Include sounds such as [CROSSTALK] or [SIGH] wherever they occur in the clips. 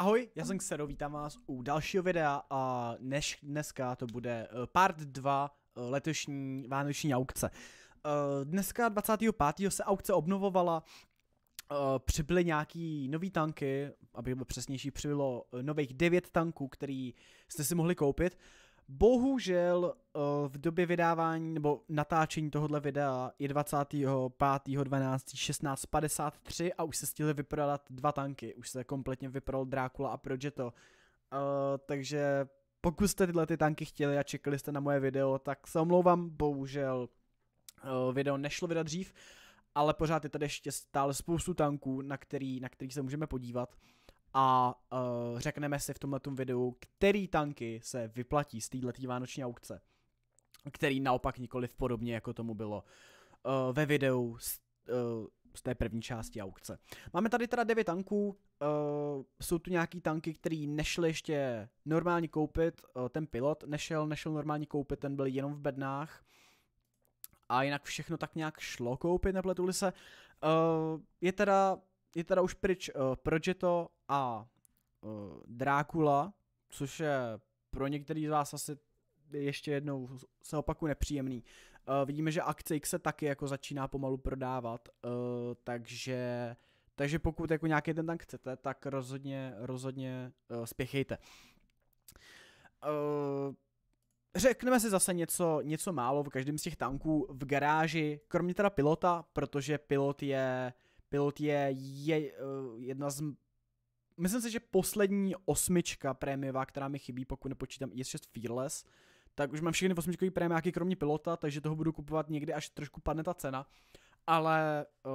Ahoj, já jsem Xero, vítám vás u dalšího videa a než dneska to bude eh, part 2 eh, letošní vánoční aukce. Eh, dneska 25. se aukce obnovovala, přibyly nějaký nový tanky, aby bylo přesnější, přibylo nových 9 tanků, který jste si mohli koupit Bohužel eh, v době vydávání nebo natáčení tohohle videa je 25.12.1653 a už se stihly vyprodat dva tanky. Už se kompletně vyprodal Drákula a Progetto. Uh, takže pokud jste tyhle ty tanky chtěli a čekali jste na moje video, tak se omlouvám, bohužel uh, video nešlo vydat dřív, ale pořád je tady ještě stále spoustu tanků, na který, na který se můžeme podívat a uh, řekneme si v tomto videu, který tanky se vyplatí z této vánoční aukce, který naopak nikoli v podobně, jako tomu bylo uh, ve videu z, uh, z té první části aukce. Máme tady teda 9 tanků, uh, jsou tu nějaký tanky, který nešly ještě normálně koupit, uh, ten pilot nešel, nešel normálně koupit, ten byl jenom v bednách, a jinak všechno tak nějak šlo koupit, nepletuli se. Uh, je teda je teda už pryč uh, Progetto a uh, Drákula, což je pro některý z vás asi ještě jednou se opaku nepříjemný. Uh, vidíme, že akce X se taky jako začíná pomalu prodávat, uh, takže takže pokud jako nějaký ten tank chcete, tak rozhodně, rozhodně uh, spěchejte. Uh, Řekneme si zase něco, něco málo v každém z těch tanků v garáži, kromě teda pilota, protože pilot je uh, Pilot je, je eh, jedna z myslím si, že poslední osmička prémiová, která mi chybí, pokud nepočítám IS6 Fearless, tak už mám všechny osmičkový prémiáky kromě pilota, takže toho budu kupovat někdy, až trošku padne ta cena. Ale uh,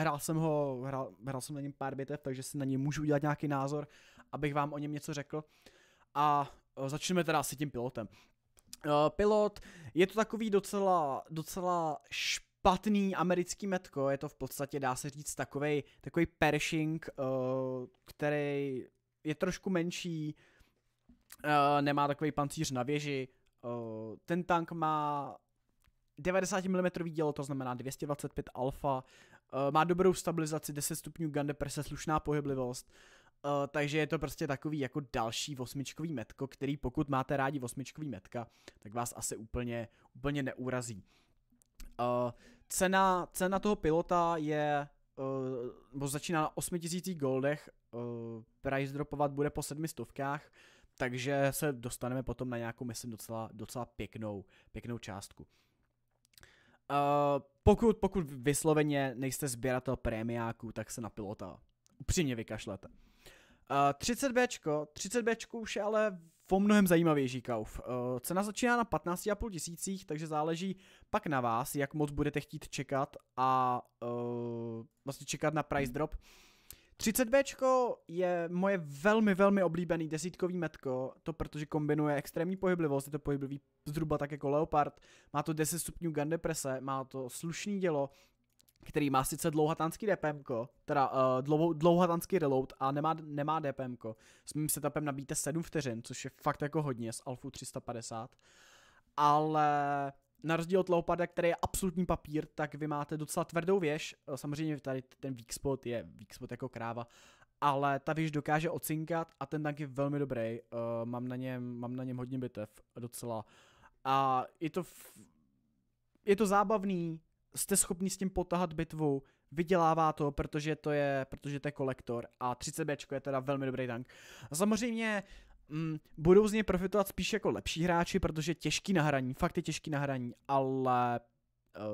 hrál jsem ho, hrál, hrál jsem na něm pár bitev, takže si na něj můžu udělat nějaký názor, abych vám o něm něco řekl. A uh, začneme teda asi tím pilotem. Uh, pilot je to takový docela, docela špatný špatný americký metko, je to v podstatě, dá se říct, takovej, takový Pershing, uh, který je trošku menší, uh, nemá takový pancíř na věži, uh, ten tank má 90 mm dílo, to znamená 225 alfa, uh, má dobrou stabilizaci, 10 stupňů gun deprese, slušná pohyblivost, uh, takže je to prostě takový jako další osmičkový metko, který pokud máte rádi osmičkový metka, tak vás asi úplně, úplně neurazí. Uh, cena, cena toho pilota je, uh, bo začíná na 8000 goldech, uh, price dropovat bude po 700, takže se dostaneme potom na nějakou, myslím, docela, docela pěknou, pěknou částku. Uh, pokud, pokud vysloveně nejste sběratel prémiáků, tak se na pilota upřímně vykašlete. Uh, 30 bčko, 30 bčko už je ale po mnohem zajímavější kauf. Eh, cena začíná na 15,5 tisících, takže záleží pak na vás, jak moc budete chtít čekat a uh, vlastně čekat na price drop. 30B je moje velmi, velmi oblíbený desítkový metko, to protože kombinuje extrémní pohyblivost, je to pohyblivý zhruba tak jako Leopard, má to 10 stupňů gun deprese, má to slušný dělo, který má sice dlouhatanský DPM, teda uh, eh, dlouhou, dlouhatanský reload a nemá, nemá DPM. S mým setupem nabíte 7 vteřin, což je fakt jako hodně z Alfu 350. Ale na rozdíl od Loupada, který je absolutní papír, tak vy máte docela tvrdou věž. Eh, samozřejmě tady ten weak spot je weak spot jako kráva, ale ta věž dokáže ocinkat a ten tank je velmi dobrý. Uh, mám, na něm, mám na něm hodně bitev, docela. A je to, f... je to zábavný, jste schopni s tím potahat bitvu, vydělává to, protože to je, protože to je kolektor a 30B je teda velmi dobrý tank. A samozřejmě mm, budou z něj profitovat spíš jako lepší hráči, protože těžký hraní, fakt je těžký hraní, ale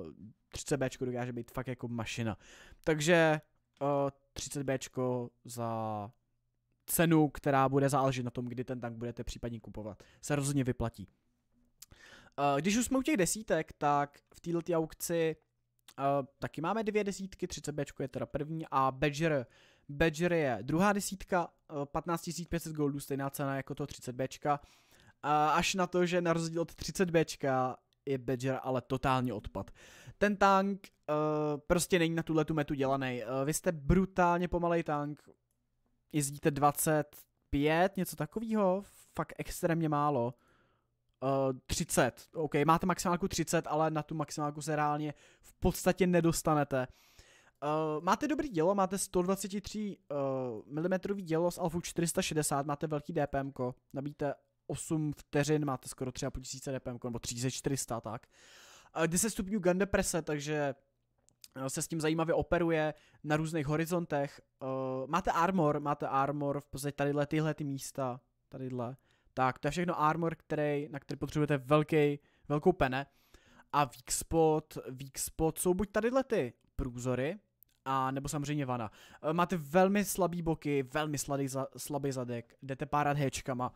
uh, eh, 30B dokáže být fakt jako mašina. Takže uh, eh, 30B za cenu, která bude záležet na tom, kdy ten tank budete případně kupovat, se rozhodně vyplatí. Eh, když už jsme u těch desítek, tak v této aukci Uh, taky máme dvě desítky, 30B je teda první a Badger, Badger je druhá desítka, uh, 15 500 goldů, stejná cena jako to 30B. Uh, eh, až na to, že na rozdíl od 30B je Badger ale totálně odpad. Ten tank uh, prostě není na tuhle tu metu dělaný. Uh, vy jste brutálně pomalej tank, jezdíte 25, něco takového, fakt extrémně málo. 30. Eh, OK, máte maximálku 30, ale na tu maximálku se reálně v podstatě nedostanete. Uh, máte dobrý dělo, máte 123 uh, mm dělo s alfou 460, máte velký DPM, nabíte 8 vteřin, máte skoro 3500 DPM, nebo 3400, tak. Uh, eh, 10 stupňů gun deprese, takže se s tím zajímavě operuje na různých horizontech. Uh, máte armor, máte armor v podstatě tadyhle tyhle ty místa, tadyhle tak to je všechno armor, který, na který potřebujete velký, velkou pene. A weak spot, weak spot jsou buď tadyhle ty průzory, a nebo samozřejmě vana. Eh, máte velmi slabý boky, velmi slabý, za, slabý zadek, jdete párat hečkama. Uh,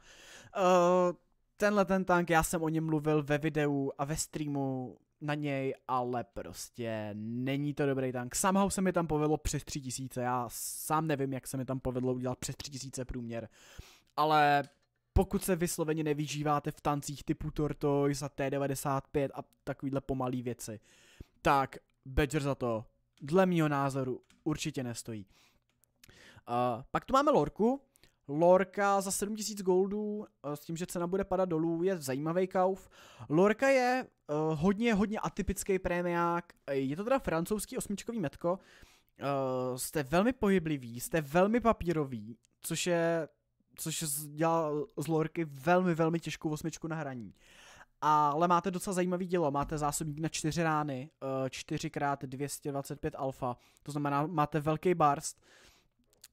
eh, tenhle ten tank, já jsem o něm mluvil ve videu a ve streamu na něj, ale prostě není to dobrý tank. Somehow se mi tam povedlo přes 3000, já sám nevím, jak se mi tam povedlo udělat přes 3000 průměr. Ale pokud se vysloveně nevyžíváte v tancích typu Tortoise za T95 a takovýhle pomalý věci, tak Badger za to, dle mýho názoru, určitě nestojí. Uh, pak tu máme Lorku. Lorka za 7000 goldů, eh, s tím, že cena bude padat dolů, je zajímavý kauf. Lorka je uh, hodně, hodně atypický prémiák. Eh, je to teda francouzský osmičkový metko. Uh, jste velmi pohyblivý, jste velmi papírový, což je což dělá z Lorky velmi, velmi těžkou osmičku na hraní. Ale máte docela zajímavý dělo, máte zásobník na čtyři rány, 4x225 eh, alfa, to znamená máte velký barst,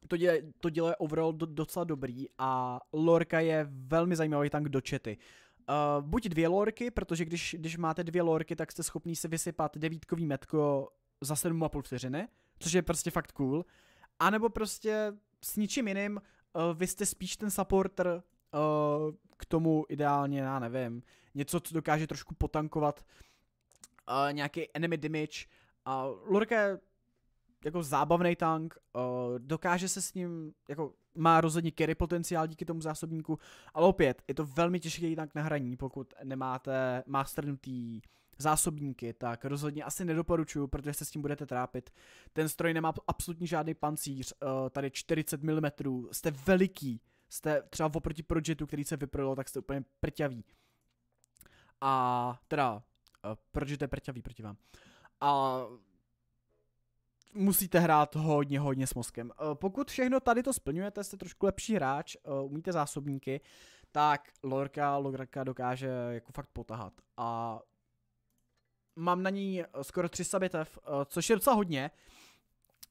to, dílo to dělo je overall docela dobrý a Lorka je velmi zajímavý tank do čety. Uh, buď dvě lorky, protože když, když máte dvě lorky, tak jste schopný si vysypat devítkový metko za 7,5 vteřiny, což je prostě fakt cool. A nebo prostě s ničím jiným Eh, vy jste spíš ten supporter eh, k tomu ideálně, já nevím, něco, co dokáže trošku potankovat eh, nějaký enemy damage a Lorca je jako zábavný tank, dokáže se s ním, jako má rozhodně carry potenciál díky tomu zásobníku, ale opět, je to velmi těžký tank na hraní, pokud nemáte masternutý uh, zásobníky, tak rozhodně asi nedoporučuju, protože se s tím budete trápit. Ten stroj nemá absolutně žádný pancíř, eh, tady 40 mm, jste veliký, jste třeba oproti Projetu, který se vyprodal, tak jste úplně prťavý. A teda, eh, proč je prťavý proti vám. A musíte hrát hodně, hodně s mozkem. Eh, pokud všechno tady to splňujete, jste trošku lepší hráč, umíte zásobníky, tak Lorka, Lorka dokáže jako fakt potahat. A mám na ní eh, skoro 300 bitev, eh, což je docela hodně.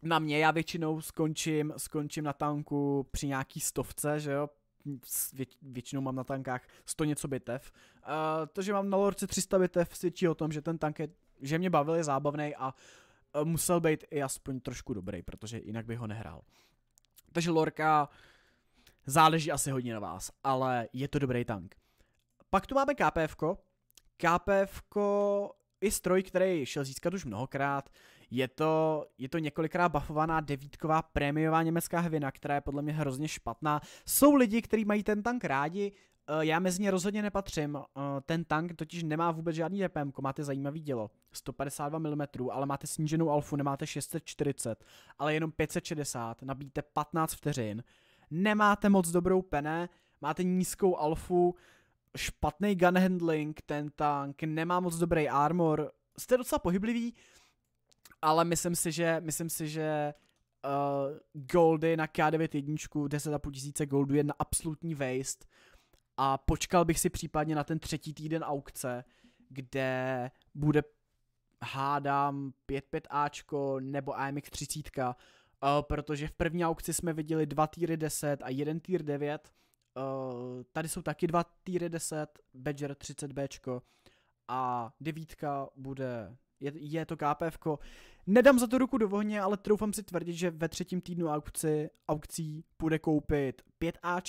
Na mě já většinou skončím, skončím na tanku při nějaký stovce, že jo, většinou mám na tankách 100 něco bitev. Eh, to, že mám na lorce 300 bitev, svědčí o tom, že ten tank je, že mě bavil, je zábavný a musel být i aspoň trošku dobrý, protože jinak bych ho nehrál. Takže lorka záleží asi hodně na vás, ale je to dobrý tank. Pak tu máme KPF. KPF i stroj, který šel získat už mnohokrát. Je to, je to několikrát bafovaná devítková prémiová německá hvina, která je podle mě hrozně špatná. Jsou lidi, kteří mají ten tank rádi, eh, já mezi ně rozhodně nepatřím. Eh, ten tank totiž nemá vůbec žádný DPM, máte zajímavý dělo. 152 mm, ale máte sníženou alfu, nemáte 640, ale jenom 560, nabíjíte 15 vteřin. Nemáte moc dobrou pene, máte nízkou alfu, špatný gun handling, ten tank nemá moc dobrý armor, jste docela pohyblivý, ale myslím si, že, myslím si, že uh, goldy na K9 jedničku, a tisíce goldů je na absolutní waste a počkal bych si případně na ten třetí týden aukce, kde bude hádám 5.5Ačko nebo AMX 30, uh, protože v první aukci jsme viděli dva týry 10 a jeden týr 9 Eh, tady jsou taky dva týry 10, Badger 30B a devítka bude, je, je to KPF. Nedám za to ruku do vohně, ale troufám si tvrdit, že ve třetím týdnu aukci, aukcí bude koupit 5 a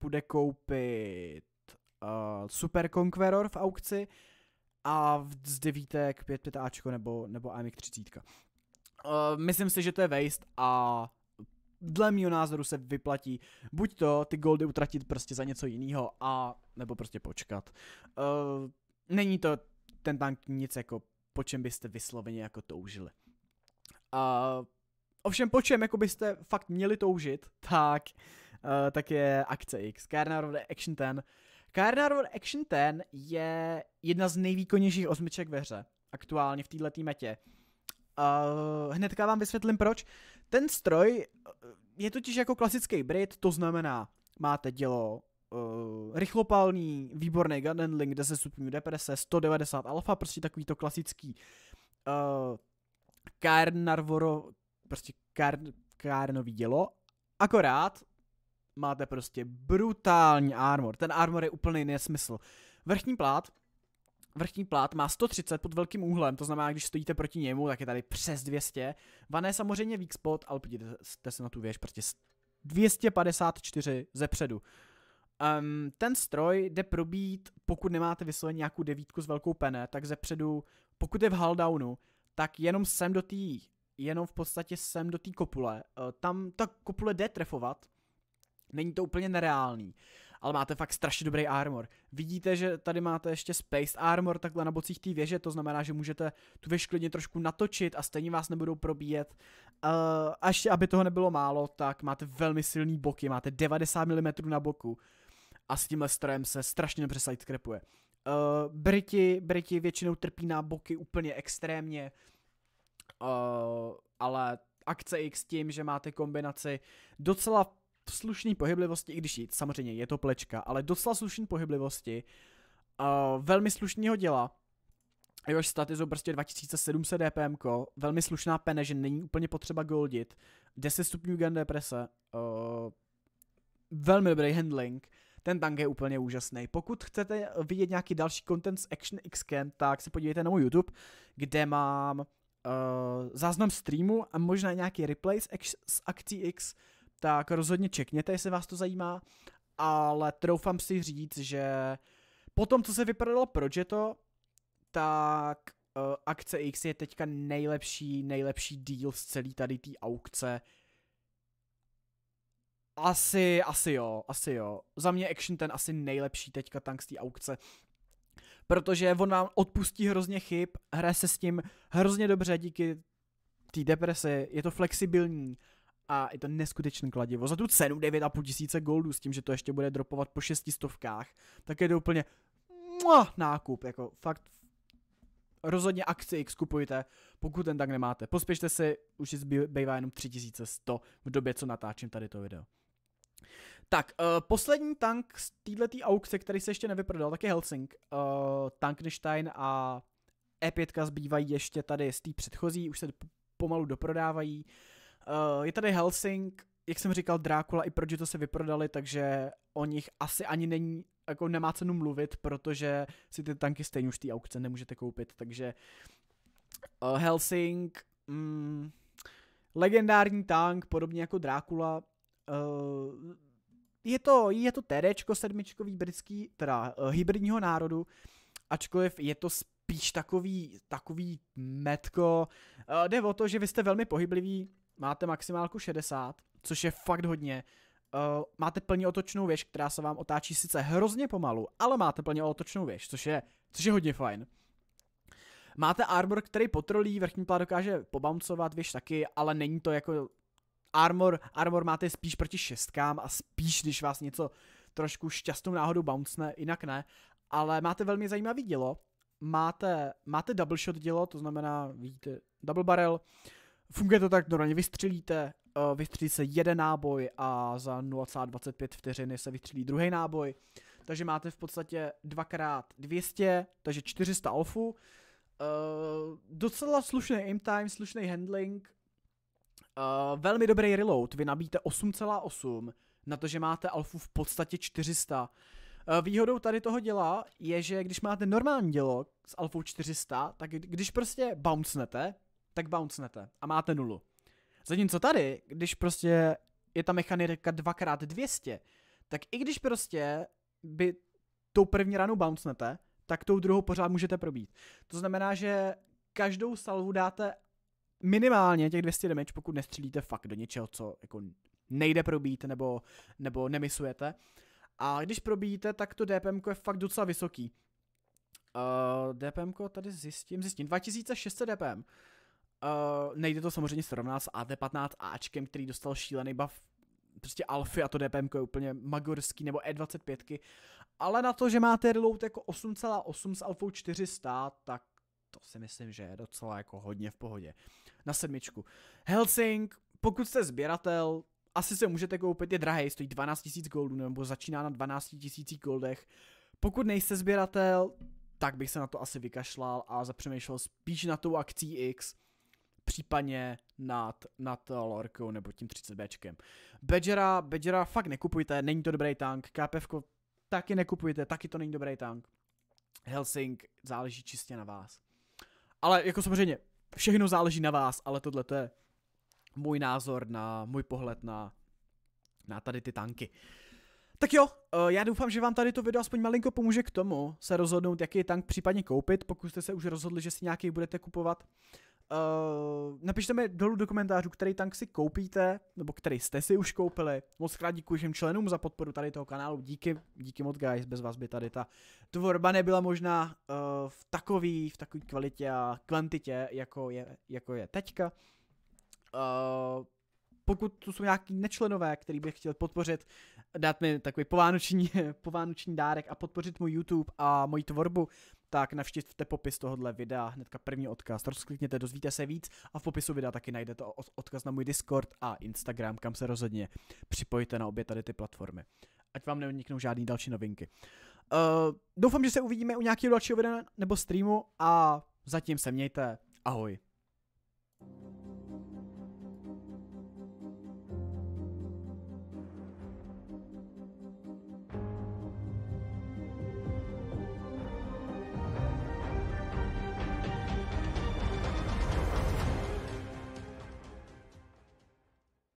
bude koupit uh, Super Conqueror v aukci a z devítek 5 5Ačko nebo, nebo AMX 30. Uh, myslím si, že to je waste a dle mýho názoru se vyplatí buď to ty goldy utratit prostě za něco jiného a nebo prostě počkat. Uh, není to ten tank nic jako po čem byste vysloveně jako toužili. A uh, eh, ovšem po čem jako byste fakt měli toužit, [LAUGHS] tak, uh, tak je akce X, Carnarvon Action 10. Carnarvon Action 10 je jedna z nejvýkonnějších osmiček ve hře, aktuálně v této metě. Uh, Uh, hnedka vám vysvětlím proč. Ten stroj je totiž jako klasický Brit, to znamená, máte dělo uh, rychlopalný, výborný gun handling, 10 stupňů deprese, 190 alfa, prostě takový to klasický uh, eh, Karnarvoro, prostě Karn, Karnový dělo, akorát máte prostě brutální armor. Ten armor je úplný nesmysl. Vrchní plát Vrchní plát má 130 pod velkým úhlem, to znamená, když stojíte proti němu, tak je tady přes 200. Vané samozřejmě weak spot, ale podívejte se na tu věž, prostě 254 ze předu. Um, ten stroj jde probít, pokud nemáte vysloveně nějakou devítku s velkou pene, tak ze předu, pokud je v haldownu, tak jenom sem do té, jenom v podstatě sem do té kopule. Uh, tam ta kopule jde trefovat, není to úplně nereálný ale máte fakt strašně dobrý armor. Vidíte, že tady máte ještě space armor takhle na bocích té věže, to znamená, že můžete tu věž klidně trošku natočit a stejně vás nebudou probíjet. Uh, a ještě, aby toho nebylo málo, tak máte velmi silný boky, máte 90 mm na boku a s tímhle strojem se strašně dobře sidekrepuje. Uh, eh, Briti, Briti většinou trpí na boky úplně extrémně, uh, ale akce X tím, že máte kombinaci docela slušný pohyblivosti, i když je, samozřejmě je to plečka, ale docela slušný pohyblivosti, uh, velmi slušného děla, Jož staty jsou prostě 2700 dpm, velmi slušná pene, že není úplně potřeba goldit, 10 stupňů gun deprese, uh, velmi dobrý handling, ten tank je úplně úžasný. Pokud chcete vidět nějaký další content z Action X tak se podívejte na můj YouTube, kde mám uh, záznam streamu a možná nějaký replay z, s z X, tak rozhodně čekněte, jestli vás to zajímá, ale troufám si říct, že po tom, co se vyprodalo to, tak uh, akce X je teďka nejlepší, nejlepší deal z celý tady té aukce. Asi, asi jo, asi jo. Za mě Action ten asi nejlepší teďka tank z té aukce. Protože on vám odpustí hrozně chyb, hraje se s tím hrozně dobře díky té depresi, je to flexibilní, a je to neskutečný kladivo. Za tu cenu 9,5 tisíce goldů s tím, že to ještě bude dropovat po 6 stovkách, tak je to úplně muah, nákup, jako fakt rozhodně akci X kupujte, pokud ten tak nemáte. Pospěšte si, už zbývá jenom 3100 v době, co natáčím tady to video. Tak, uh, poslední tank z této aukce, který se ještě nevyprodal, tak je Helsing. Uh, Tankenstein a E5 zbývají ještě tady z té předchozí, už se pomalu doprodávají. Uh, Uh, je tady Helsing, jak jsem říkal, Drákula i proč to se vyprodali, takže o nich asi ani není, jako nemá cenu mluvit, protože si ty tanky stejně už té aukce nemůžete koupit, takže uh, Helsing, mm, legendární tank, podobně jako Drákula, uh, je to, je to terečko sedmičkový britský, teda uh, hybridního národu, ačkoliv je to spíš takový, takový metko. Uh, jde o to, že vy jste velmi pohybliví, máte maximálku 60, což je fakt hodně. Uh, máte plně otočnou věž, která se vám otáčí sice hrozně pomalu, ale máte plně otočnou věž, což je, což je hodně fajn. Máte armor, který potrolí, vrchní plát dokáže pobouncovat, věž taky, ale není to jako armor, armor máte spíš proti šestkám a spíš, když vás něco trošku šťastnou náhodou bouncne, jinak ne, ale máte velmi zajímavý dělo, máte, máte double shot dělo, to znamená, vidíte, double barrel, uh, Funguje to tak, normálně vystřelíte, uh, vystřelí se jeden náboj a za 0,25 vteřiny se vystřelí druhý náboj. Takže máte v podstatě 2x200, takže 400 alfu. Uh, docela slušný aim time, slušný handling, uh, velmi dobrý reload, vy nabíte 8,8 na to, že máte alfu v podstatě 400. Eh, výhodou tady toho děla je, že když máte normální dělo s alfou 400, tak když prostě bouncnete, tak bouncnete a máte nulu. Zatímco tady, když prostě je ta mechanika 2x200, tak i když prostě by tou první ranu bouncnete, tak tou druhou pořád můžete probít. To znamená, že každou salvu dáte minimálně těch 200 damage, pokud nestřílíte fakt do něčeho, co jako nejde probít nebo, nebo nemisujete. A když probíjíte, tak to DPM je fakt docela vysoký. Uh, eh, DPM tady zjistím, zjistím, 2600 DPM. Uh, nejde to samozřejmě srovnat s AT15Ačkem, který dostal šílený buff prostě Alfy a to DPM je úplně magorský, nebo E25, ale na to, že máte reload jako 8,8 s Alfou 400, tak to si myslím, že je docela jako hodně v pohodě. Na sedmičku. Helsing, pokud jste sběratel, asi se můžete koupit, je drahý, stojí 12 000 goldů, nebo začíná na 12 000 goldech. Pokud nejste sběratel, tak bych se na to asi vykašlal a zapřemýšlel spíš na tou akcí X, případně nad, nad Lorkou nebo tím 30Bčkem. Badgera, Badgera fakt nekupujte, není to dobrý tank, KPF taky nekupujte, taky to není dobrý tank. Helsing záleží čistě na vás. Ale jako samozřejmě, všechno záleží na vás, ale tohle to je můj názor na, můj pohled na, na tady ty tanky. Tak jo, eh, já doufám, že vám tady to video aspoň malinko pomůže k tomu se rozhodnout, jaký tank případně koupit, pokud jste se už rozhodli, že si nějaký budete kupovat. Eh, napište mi dolů do komentářů, který tank si koupíte, nebo který jste si už koupili. Moc krát děkuji všem členům za podporu tady toho kanálu. Díky, díky moc guys, bez vás by tady ta tvorba nebyla možná uh, v takový, v takové kvalitě a kvantitě, jako je, jako je teďka. Uh, pokud tu jsou nějaký nečlenové, který bych chtěl podpořit, dát mi takový povánoční, [LAUGHS] povánoční dárek a podpořit můj YouTube a moji tvorbu, tak navštivte popis tohohle videa, hnedka první odkaz, rozklikněte, dozvíte se víc a v popisu videa taky najdete odkaz na můj Discord a Instagram, kam se rozhodně připojíte na obě tady ty platformy. Ať vám neuniknou žádné další novinky. Uh, doufám, že se uvidíme u nějakého dalšího videa nebo streamu a zatím se mějte. Ahoj.